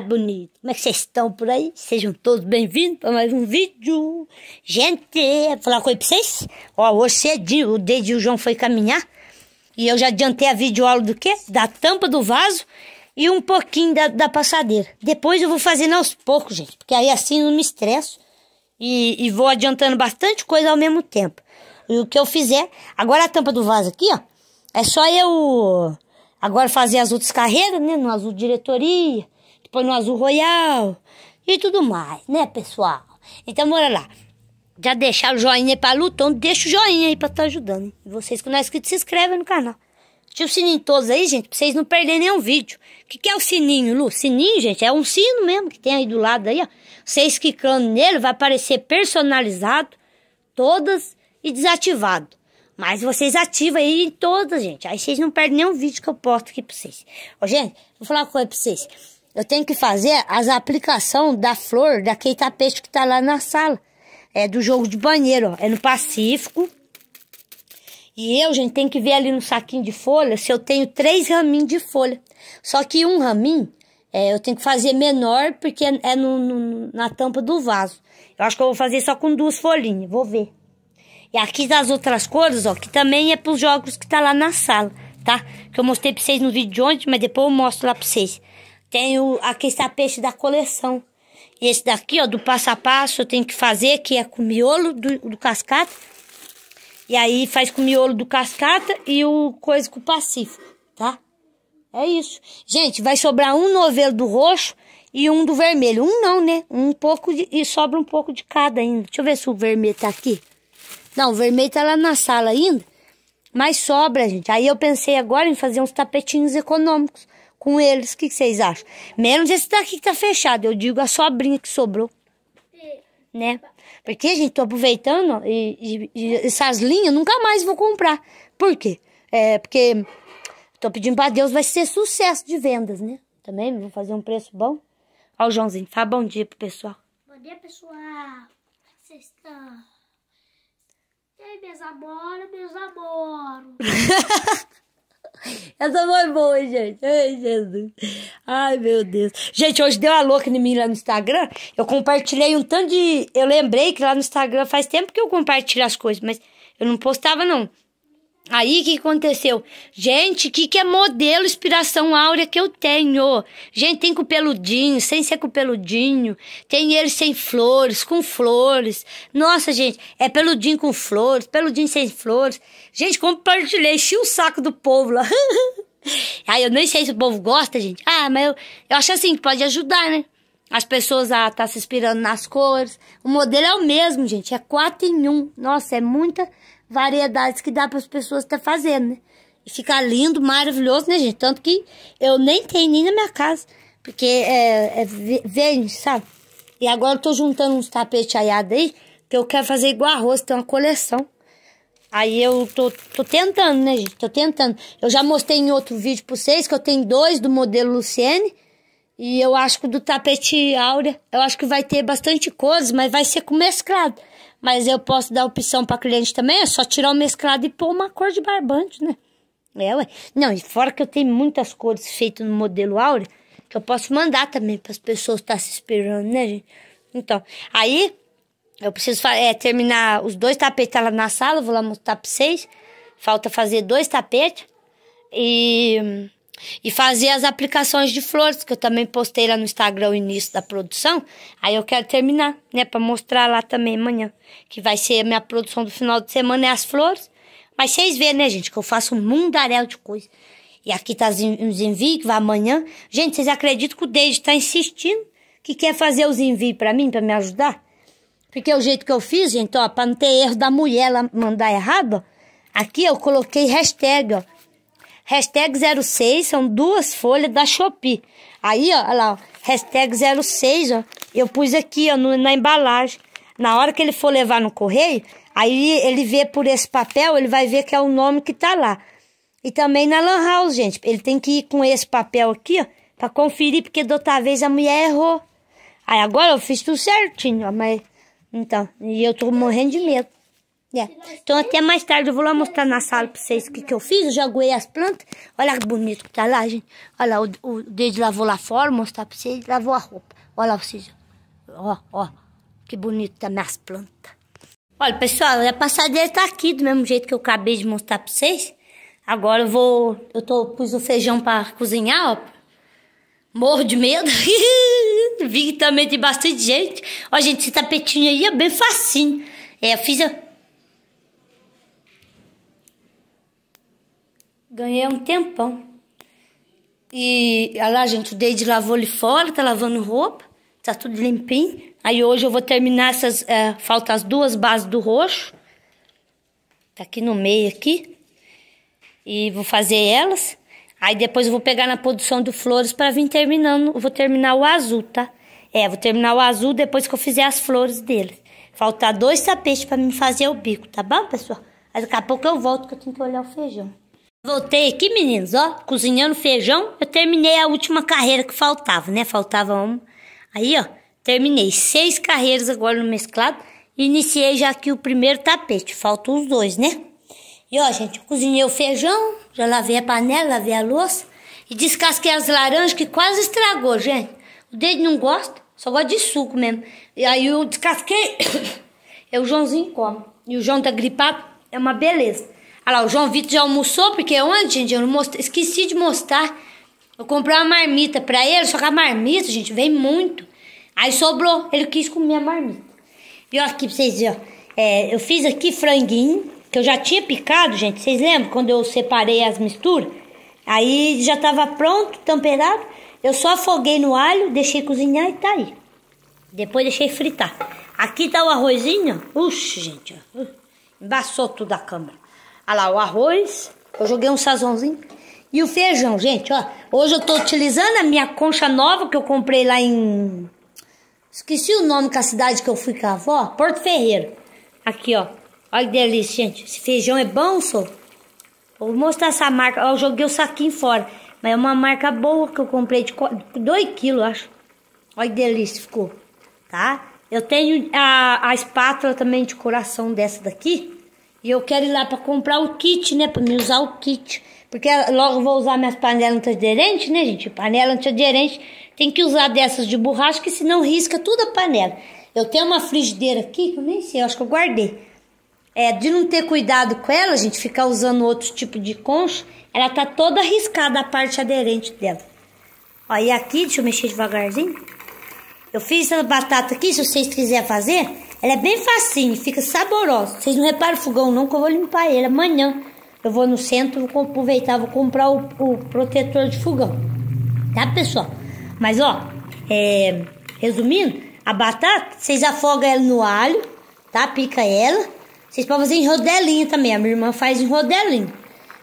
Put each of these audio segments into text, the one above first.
gado bonito, como é que vocês estão por aí? Sejam todos bem-vindos para mais um vídeo. Gente, vou é falar uma coisa pra vocês. Ó, hoje cedinho, o Deide o João foi caminhar. E eu já adiantei a videoaula do quê? Da tampa do vaso e um pouquinho da, da passadeira. Depois eu vou fazendo aos poucos, gente. Porque aí assim eu não me estresso. E, e vou adiantando bastante coisa ao mesmo tempo. E o que eu fizer... Agora a tampa do vaso aqui, ó. É só eu... Agora fazer as outras carreiras, né? No azul diretoria, depois tipo, no Azul Royal e tudo mais, né, pessoal? Então, bora lá. Já deixaram o joinha aí pra Luton? Então, deixa o joinha aí pra estar tá ajudando. Hein? Vocês que não é inscrito, se inscrevem no canal. tira o sininho todos aí, gente, pra vocês não perderem nenhum vídeo. O que, que é o sininho, Lu? Sininho, gente, é um sino mesmo que tem aí do lado aí, ó. Vocês clicando nele, vai aparecer personalizado, todas e desativado. Mas vocês ativam aí em todas, gente. Aí vocês não perdem nenhum vídeo que eu posto aqui pra vocês. Ó, gente, vou falar uma coisa pra vocês eu tenho que fazer as aplicação da flor daquele tapete que tá lá na sala. É do jogo de banheiro, ó. É no Pacífico. E eu, gente, tenho que ver ali no saquinho de folha se eu tenho três raminhos de folha. Só que um raminho é, eu tenho que fazer menor porque é, é no, no, na tampa do vaso. Eu acho que eu vou fazer só com duas folhinhas, vou ver. E aqui das outras cores, ó, que também é pros jogos que tá lá na sala, tá? Que eu mostrei pra vocês no vídeo de ontem, mas depois eu mostro lá pra vocês. Tem o, aqui está peixe da coleção. E esse daqui, ó, do passo a passo, eu tenho que fazer, que é com o miolo do, do cascata. E aí faz com o miolo do cascata e o coisa com o pacífico, tá? É isso. Gente, vai sobrar um novelo do roxo e um do vermelho. Um não, né? Um pouco de, e sobra um pouco de cada ainda. Deixa eu ver se o vermelho tá aqui. Não, o vermelho tá lá na sala ainda. Mas sobra, gente. Aí eu pensei agora em fazer uns tapetinhos econômicos com eles. O que, vocês acham? Menos esse daqui que tá fechado. Eu digo a sobrinha que sobrou. Né? Porque, gente, tô aproveitando e, e, e, essas linhas nunca mais vou comprar. Por quê? É porque tô pedindo pra Deus, vai ser sucesso de vendas, né? Também vou fazer um preço bom. Ó o Joãozinho, fala bom dia pro pessoal. Bom dia, pessoal. Vocês estão... E aí, meus amoros, meus Essa foi boa, gente. Ai, Jesus. Ai, meu Deus. Gente, hoje deu uma louca em mim lá no Instagram. Eu compartilhei um tanto de. Eu lembrei que lá no Instagram faz tempo que eu compartilho as coisas, mas eu não postava, não. Aí o que aconteceu? Gente, o que, que é modelo inspiração áurea que eu tenho? Gente, tem com peludinho, sem ser com peludinho. Tem ele sem flores, com flores. Nossa, gente, é peludinho com flores, peludinho sem flores. Gente, compartilhei, enchi o saco do povo lá. Aí eu nem sei se o povo gosta, gente. Ah, mas eu, eu acho assim, que pode ajudar, né? As pessoas a estar tá se inspirando nas cores. O modelo é o mesmo, gente. É quatro em um. Nossa, é muita variedades que dá para as pessoas estar tá fazendo, né? E fica lindo, maravilhoso, né, gente? Tanto que eu nem tenho nem na minha casa, porque é, é vende, sabe? E agora eu tô juntando uns tapetes aiados aí, que eu quero fazer igual arroz, tem uma coleção. Aí eu tô, tô tentando, né, gente? Tô tentando. Eu já mostrei em outro vídeo pra vocês que eu tenho dois do modelo Luciene. E eu acho que do tapete áurea, eu acho que vai ter bastante coisas mas vai ser com mesclado. Mas eu posso dar opção para cliente também, é só tirar o mesclado e pôr uma cor de barbante, né? É, ué. Não, e fora que eu tenho muitas cores feitas no modelo áurea, que eu posso mandar também para as pessoas estar tá se esperando, né, gente? Então, aí eu preciso é, terminar os dois tapetes tá lá na sala, vou lá mostrar para vocês. Falta fazer dois tapetes. E e fazia as aplicações de flores, que eu também postei lá no Instagram o início da produção. Aí eu quero terminar, né, para mostrar lá também amanhã, que vai ser a minha produção do final de semana é as flores. Mas vocês vêem, né, gente, que eu faço um mundaréu de coisa. E aqui tá os envios que vai amanhã. Gente, vocês acreditam que o Deide tá insistindo que quer fazer os envios para mim, para me ajudar? Porque é o jeito que eu fiz, gente, ó, pra não ter erro da mulher ela mandar errado, ó, aqui eu coloquei hashtag, ó Hashtag 06 são duas folhas da Shopee. Aí, ó, lá, ó, hashtag 06, ó. Eu pus aqui, ó, no, na embalagem. Na hora que ele for levar no correio, aí ele vê por esse papel, ele vai ver que é o nome que tá lá. E também na Lan House, gente. Ele tem que ir com esse papel aqui, ó, pra conferir, porque da outra vez a mulher errou. Aí agora eu fiz tudo certinho, ó, mas. Então, e eu tô morrendo de medo. É. Então até mais tarde eu vou lá mostrar na sala pra vocês o que, que eu fiz. Joguei as plantas. Olha que bonito que tá lá, gente. Olha lá, o, o dedo lavou lá fora, mostrar pra vocês. Lavou a roupa. Olha lá, vocês. Ó, ó. Que bonito tá minhas plantas. Olha, pessoal, a passadeira tá aqui do mesmo jeito que eu acabei de mostrar pra vocês. Agora eu vou... Eu tô, pus o feijão pra cozinhar, ó. Morro de medo. Vi que também tem bastante gente. Ó, gente, esse tapetinho aí é bem facinho. É, eu fiz... A, Ganhei um tempão. E olha lá, gente, o Deide lavou ali fora, tá lavando roupa, tá tudo limpinho. Aí hoje eu vou terminar essas. É, faltam as duas bases do roxo. Tá aqui no meio aqui. E vou fazer elas. Aí depois eu vou pegar na produção do flores para vir terminando. Eu vou terminar o azul, tá? É, vou terminar o azul depois que eu fizer as flores dele. Faltar dois tapetes para mim fazer o bico, tá bom, pessoal? Mas daqui a pouco eu volto que eu tenho que olhar o feijão. Voltei aqui, meninos, ó, cozinhando feijão. Eu terminei a última carreira que faltava, né? Faltava uma. Aí, ó, terminei seis carreiras agora no mesclado. Iniciei já aqui o primeiro tapete. Faltam os dois, né? E ó, gente, eu cozinhei o feijão, já lavei a panela, lavei a louça e descasquei as laranjas que quase estragou, gente. O dedo não gosta, só gosta de suco mesmo. E aí eu descasquei. É o Joãozinho come. E o João tá gripado, é uma beleza. Olha lá, o João Vitor já almoçou, porque é ontem, gente, eu mostrei, esqueci de mostrar. Eu comprei uma marmita pra ele, só que a marmita, gente, vem muito. Aí sobrou, ele quis comer a marmita. E olha aqui pra vocês verem, ó. É, eu fiz aqui franguinho, que eu já tinha picado, gente. Vocês lembram quando eu separei as misturas? Aí já tava pronto, temperado. Eu só afoguei no alho, deixei cozinhar e tá aí. Depois deixei fritar. Aqui tá o arrozinho, ó. Uxe, gente, ó. Embaçou tudo a câmera. Olha lá, o arroz, eu joguei um sazonzinho. E o feijão, gente, ó. Hoje eu tô utilizando a minha concha nova que eu comprei lá em... Esqueci o nome da cidade que eu fui com a avó. Porto Ferreira. Aqui, ó. Olha que delícia, gente. Esse feijão é bom, sou? Vou mostrar essa marca. Ó, eu joguei o saquinho fora. Mas é uma marca boa que eu comprei de 2 quilos, acho. Olha que delícia ficou, tá? Eu tenho a, a espátula também de coração dessa daqui. E eu quero ir lá para comprar o kit, né? Para me usar o kit. Porque ah, logo vou usar minhas panelas antiaderentes, né, gente? Panela antiaderente tem que usar dessas de borracha, que senão risca tudo a panela. Eu tenho uma frigideira aqui que eu nem sei, eu acho que eu guardei. É, de não ter cuidado com ela, gente, ficar usando outro tipo de concha, ela tá toda arriscada a parte aderente dela. Ó, e aqui, deixa eu mexer devagarzinho. Eu fiz essa batata aqui, se vocês quiserem fazer, ela é bem facinho, fica saborosa. Vocês não reparam o fogão não, que eu vou limpar ele amanhã. Eu vou no centro, vou aproveitar, vou comprar o, o protetor de fogão. Tá, pessoal? Mas, ó, é, resumindo, a batata, vocês afogam ela no alho, tá? Pica ela. Vocês podem fazer em rodelinha também. A minha irmã faz em rodelinha.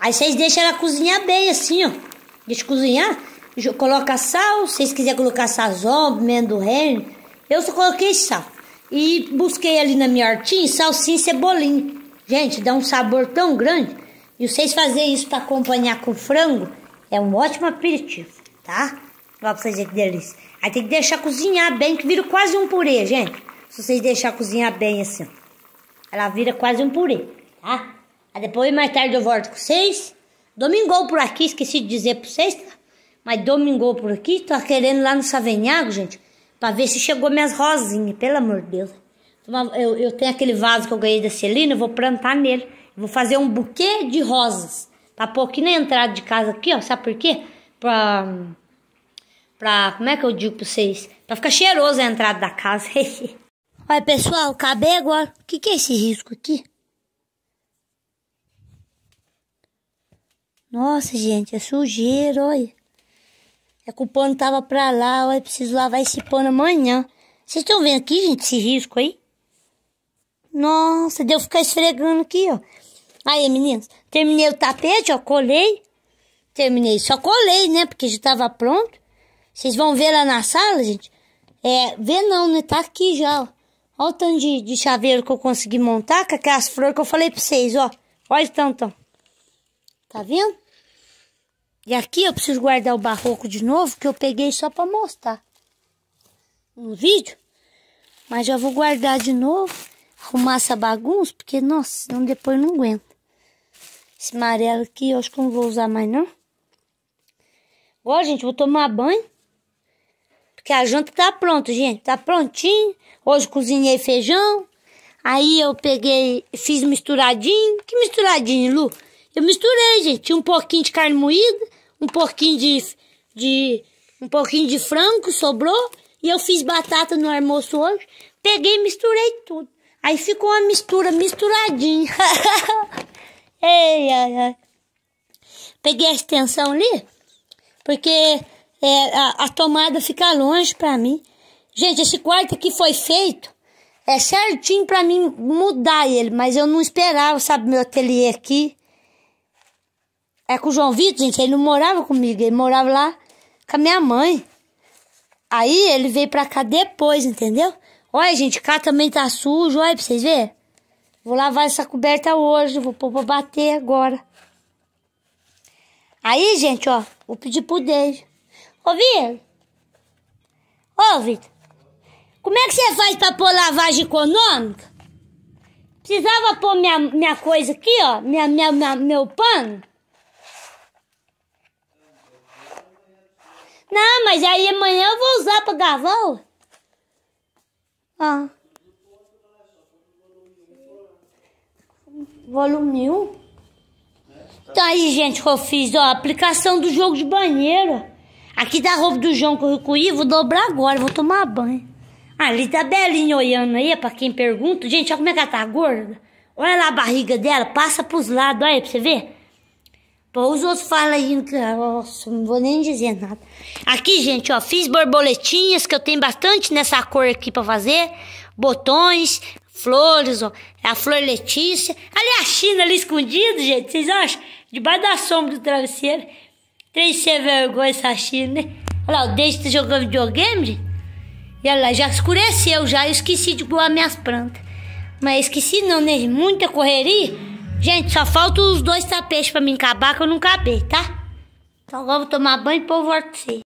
Aí vocês deixam ela cozinhar bem, assim, ó. Deixa cozinhar. Coloca sal, se vocês quiserem colocar sazão, pimenta do reino. Eu só coloquei sal. E busquei ali na minha hortinha salsinha e cebolinha. Gente, dá um sabor tão grande. E vocês fazer isso para acompanhar com frango é um ótimo aperitivo, tá? Olha pra vocês que delícia. Aí tem que deixar cozinhar bem, que vira quase um purê, gente. Se vocês deixar cozinhar bem assim, ela vira quase um purê, tá? Aí depois, mais tarde, eu volto com vocês. Domingou por aqui, esqueci de dizer pra vocês, tá? Mas domingou por aqui, tô querendo lá no Savenhago, gente para ver se chegou minhas rosinhas, pelo amor de Deus. Eu, eu tenho aquele vaso que eu ganhei da Celina, eu vou plantar nele. Vou fazer um buquê de rosas. Pra tá pôr aqui na entrada de casa aqui, ó. Sabe por quê? Pra. Pra. Como é que eu digo pra vocês? Pra ficar cheiroso a entrada da casa. Olha, pessoal, acabei agora. O que, que é esse risco aqui? Nossa, gente, é sujeira, olha. É que o pano tava pra lá, eu preciso lavar esse pano amanhã. Vocês estão vendo aqui, gente, esse risco aí? Nossa, deu ficar esfregando aqui, ó. Aí, meninas, terminei o tapete, ó, colei. Terminei, só colei, né, porque já tava pronto. Vocês vão ver lá na sala, gente. É, vê não, né, tá aqui já, ó. Olha o tanto de, de chaveiro que eu consegui montar com aquelas flores que eu falei pra vocês, ó. Olha o tanto, ó. Tá vendo? E aqui eu preciso guardar o barroco de novo, que eu peguei só para mostrar no vídeo. Mas já vou guardar de novo, arrumar essa bagunça, porque, nossa, senão depois não aguento. Esse amarelo aqui eu acho que não vou usar mais, não. Agora, gente, vou tomar banho. Porque a janta tá pronta, gente. Tá prontinho. Hoje cozinhei feijão. Aí eu peguei, fiz misturadinho. Que misturadinho, Lu? Eu misturei, gente. Tinha um pouquinho de carne moída, um pouquinho de, de um pouquinho de frango sobrou e eu fiz batata no almoço hoje. Peguei e misturei tudo. Aí ficou uma mistura misturadinha. ei, ai, ai. Peguei a extensão ali, porque é, a, a, tomada fica longe para mim. Gente, esse quarto aqui foi feito é certinho para mim mudar ele, mas eu não esperava, sabe, meu ateliê aqui. É com o João Vitor, gente, ele não morava comigo, ele morava lá com a minha mãe. Aí ele veio pra cá depois, entendeu? Olha, gente, cá também tá sujo, olha pra vocês verem. Vou lavar essa coberta hoje, vou pôr pra bater agora. Aí, gente, ó, vou pedir pro Dave. Ô, Vitor. Ô, Vitor. Como é que você faz pra pôr lavagem econômica? Precisava pôr minha, minha coisa aqui, ó, minha, minha, minha meu pano. Não, mas aí amanhã eu vou usar pra gravar. Ah. Volume 1? Então aí, gente, que eu fiz, ó, aplicação do jogo de banheiro. Aqui tá a roupa do João que eu recolhi, vou dobrar agora, vou tomar banho. Ali ah, tá belinha olhando aí, pra quem pergunta. Gente, olha como é que ela tá gorda. Olha lá a barriga dela, passa pros lados, olha aí pra você ver os outros falam aí, nossa, não vou nem dizer nada. Aqui, gente, ó, fiz borboletinhas, que eu tenho bastante nessa cor aqui pra fazer. Botões, flores, ó. É a flor Letícia. Ali é a China ali escondida, gente, vocês acham? Debaixo da sombra do travesseiro. Três ser vergonha essa China, né? Olha lá, o Deixe tá jogando videogame, gente. E olha lá, já escureceu, já. Eu esqueci de doar minhas plantas. Mas esqueci não, né? Muita correria. Gente, só faltam os dois tapetes pra mim acabar, que eu não acabei, tá? Então agora eu vou tomar banho e pôr você.